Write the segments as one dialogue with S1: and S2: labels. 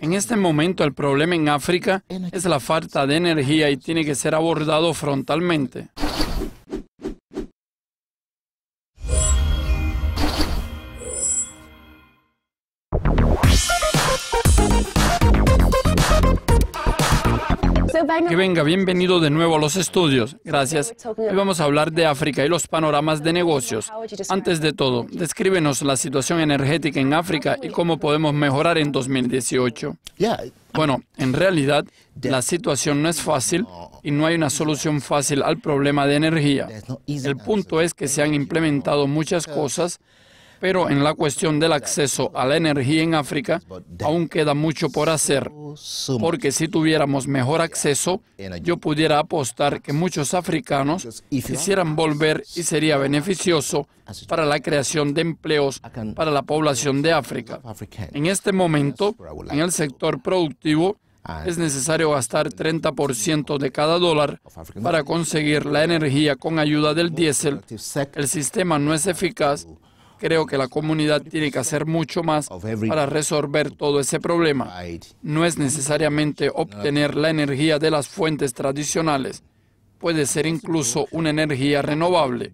S1: En este momento el problema en África es la falta de energía y tiene que ser abordado frontalmente. Que venga, bienvenido de nuevo a los estudios. Gracias. Hoy vamos a hablar de África y los panoramas de negocios. Antes de todo, descríbenos la situación energética en África y cómo podemos mejorar en 2018. Bueno, en realidad la situación no es fácil y no hay una solución fácil al problema de energía. El punto es que se han implementado muchas cosas pero en la cuestión del acceso a la energía en África, aún queda mucho por hacer, porque si tuviéramos mejor acceso, yo pudiera apostar que muchos africanos quisieran volver y sería beneficioso para la creación de empleos para la población de África. En este momento, en el sector productivo, es necesario gastar 30% de cada dólar para conseguir la energía con ayuda del diésel. El sistema no es eficaz Creo que la comunidad tiene que hacer mucho más para resolver todo ese problema. No es necesariamente obtener la energía de las fuentes tradicionales. Puede ser incluso una energía renovable.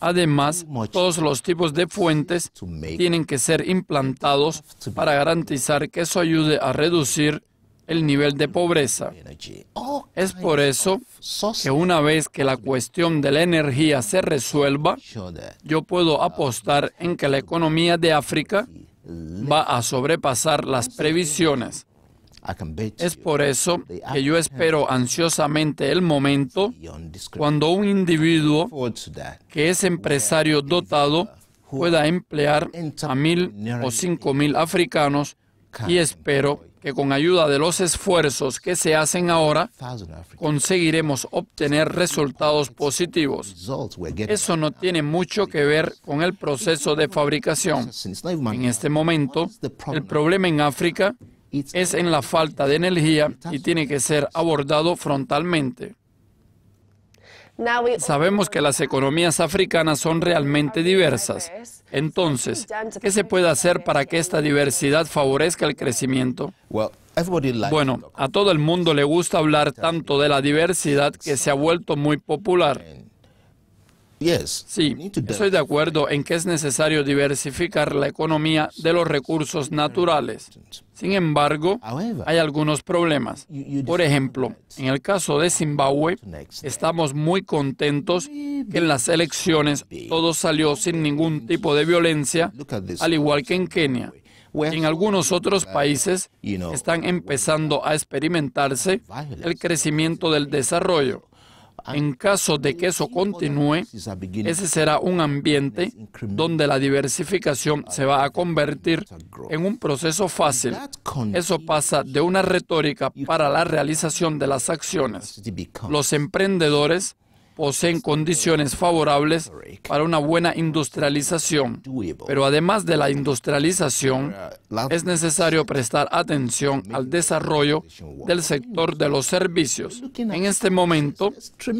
S1: Además, todos los tipos de fuentes tienen que ser implantados para garantizar que eso ayude a reducir el nivel de pobreza. Es por eso que una vez que la cuestión de la energía se resuelva, yo puedo apostar en que la economía de África va a sobrepasar las previsiones. Es por eso que yo espero ansiosamente el momento cuando un individuo que es empresario dotado pueda emplear a mil o cinco mil africanos y espero que con ayuda de los esfuerzos que se hacen ahora, conseguiremos obtener resultados positivos. Eso no tiene mucho que ver con el proceso de fabricación. En este momento, el problema en África es en la falta de energía y tiene que ser abordado frontalmente. Sabemos que las economías africanas son realmente diversas. Entonces, ¿qué se puede hacer para que esta diversidad favorezca el crecimiento? Bueno, a todo el mundo le gusta hablar tanto de la diversidad que se ha vuelto muy popular. Sí, estoy de acuerdo en que es necesario diversificar la economía de los recursos naturales. Sin embargo, hay algunos problemas. Por ejemplo, en el caso de Zimbabue, estamos muy contentos que en las elecciones todo salió sin ningún tipo de violencia, al igual que en Kenia. En algunos otros países están empezando a experimentarse el crecimiento del desarrollo. En caso de que eso continúe, ese será un ambiente donde la diversificación se va a convertir en un proceso fácil. Eso pasa de una retórica para la realización de las acciones. Los emprendedores poseen condiciones favorables para una buena industrialización. Pero además de la industrialización, es necesario prestar atención al desarrollo del sector de los servicios. En este momento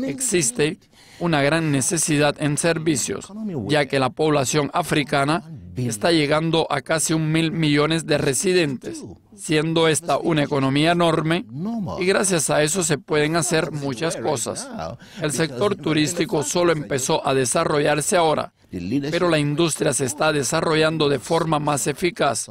S1: existe una gran necesidad en servicios, ya que la población africana está llegando a casi un mil millones de residentes siendo esta una economía enorme y gracias a eso se pueden hacer muchas cosas. El sector turístico solo empezó a desarrollarse ahora, pero la industria se está desarrollando de forma más eficaz.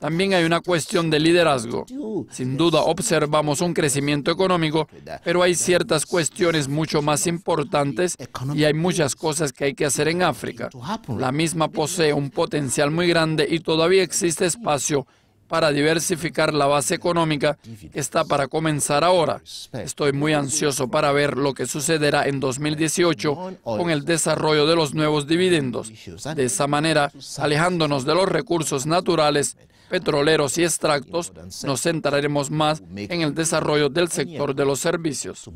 S1: También hay una cuestión de liderazgo. Sin duda observamos un crecimiento económico, pero hay ciertas cuestiones mucho más importantes y hay muchas cosas que hay que hacer en África. La misma posee un potencial muy grande y todavía existe espacio para diversificar la base económica está para comenzar ahora. Estoy muy ansioso para ver lo que sucederá en 2018 con el desarrollo de los nuevos dividendos, de esa manera alejándonos de los recursos naturales petroleros y extractos, nos centraremos más en el desarrollo del sector de los servicios.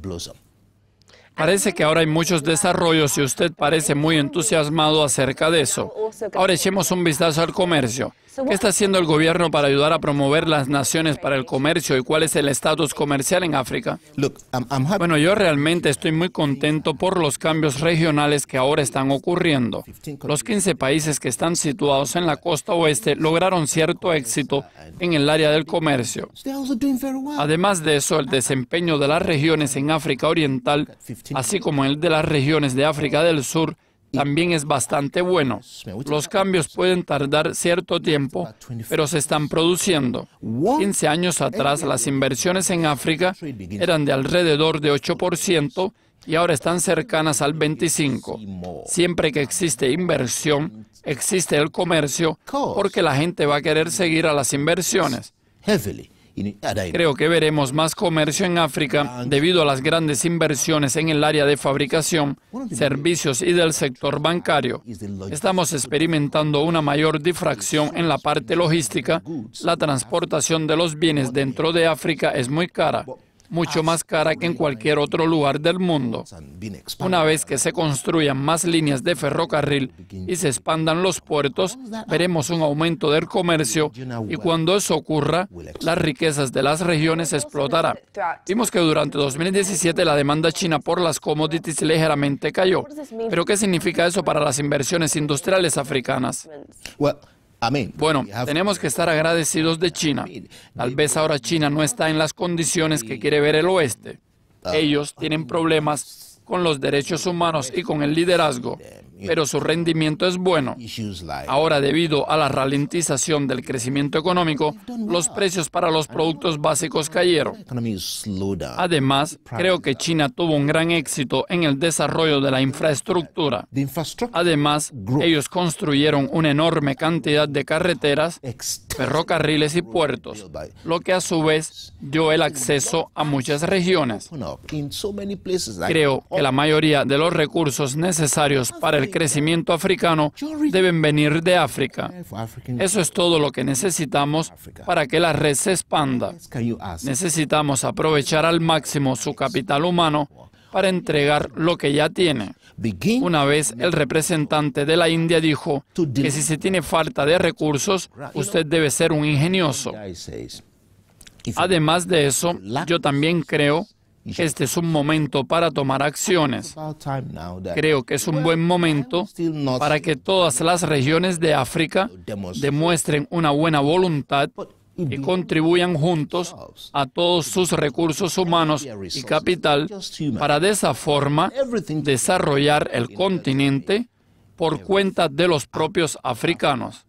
S1: Parece que ahora hay muchos desarrollos y usted parece muy entusiasmado acerca de eso. Ahora echemos un vistazo al comercio. ¿Qué está haciendo el gobierno para ayudar a promover las naciones para el comercio y cuál es el estatus comercial en África? Bueno, yo realmente estoy muy contento por los cambios regionales que ahora están ocurriendo. Los 15 países que están situados en la costa oeste lograron cierto éxito en el área del comercio. Además de eso, el desempeño de las regiones en África Oriental así como el de las regiones de África del Sur, también es bastante bueno. Los cambios pueden tardar cierto tiempo, pero se están produciendo. 15 años atrás las inversiones en África eran de alrededor de 8% y ahora están cercanas al 25%. Siempre que existe inversión, existe el comercio porque la gente va a querer seguir a las inversiones. Creo que veremos más comercio en África debido a las grandes inversiones en el área de fabricación, servicios y del sector bancario. Estamos experimentando una mayor difracción en la parte logística. La transportación de los bienes dentro de África es muy cara mucho más cara que en cualquier otro lugar del mundo. Una vez que se construyan más líneas de ferrocarril y se expandan los puertos, veremos un aumento del comercio y cuando eso ocurra, las riquezas de las regiones explotarán. Vimos que durante 2017 la demanda china por las commodities ligeramente cayó. Pero ¿qué significa eso para las inversiones industriales africanas? Bueno, tenemos que estar agradecidos de China. Tal vez ahora China no está en las condiciones que quiere ver el oeste. Ah, Ellos tienen problemas con los derechos humanos y con el liderazgo pero su rendimiento es bueno. Ahora, debido a la ralentización del crecimiento económico, los precios para los productos básicos cayeron. Además, creo que China tuvo un gran éxito en el desarrollo de la infraestructura. Además, ellos construyeron una enorme cantidad de carreteras, ferrocarriles y puertos, lo que a su vez dio el acceso a muchas regiones. Creo que la mayoría de los recursos necesarios para el crecimiento africano deben venir de África. Eso es todo lo que necesitamos para que la red se expanda. Necesitamos aprovechar al máximo su capital humano para entregar lo que ya tiene. Una vez el representante de la India dijo que si se tiene falta de recursos, usted debe ser un ingenioso. Además de eso, yo también creo este es un momento para tomar acciones. Creo que es un buen momento para que todas las regiones de África demuestren una buena voluntad y contribuyan juntos a todos sus recursos humanos y capital para de esa forma desarrollar el continente por cuenta de los propios africanos.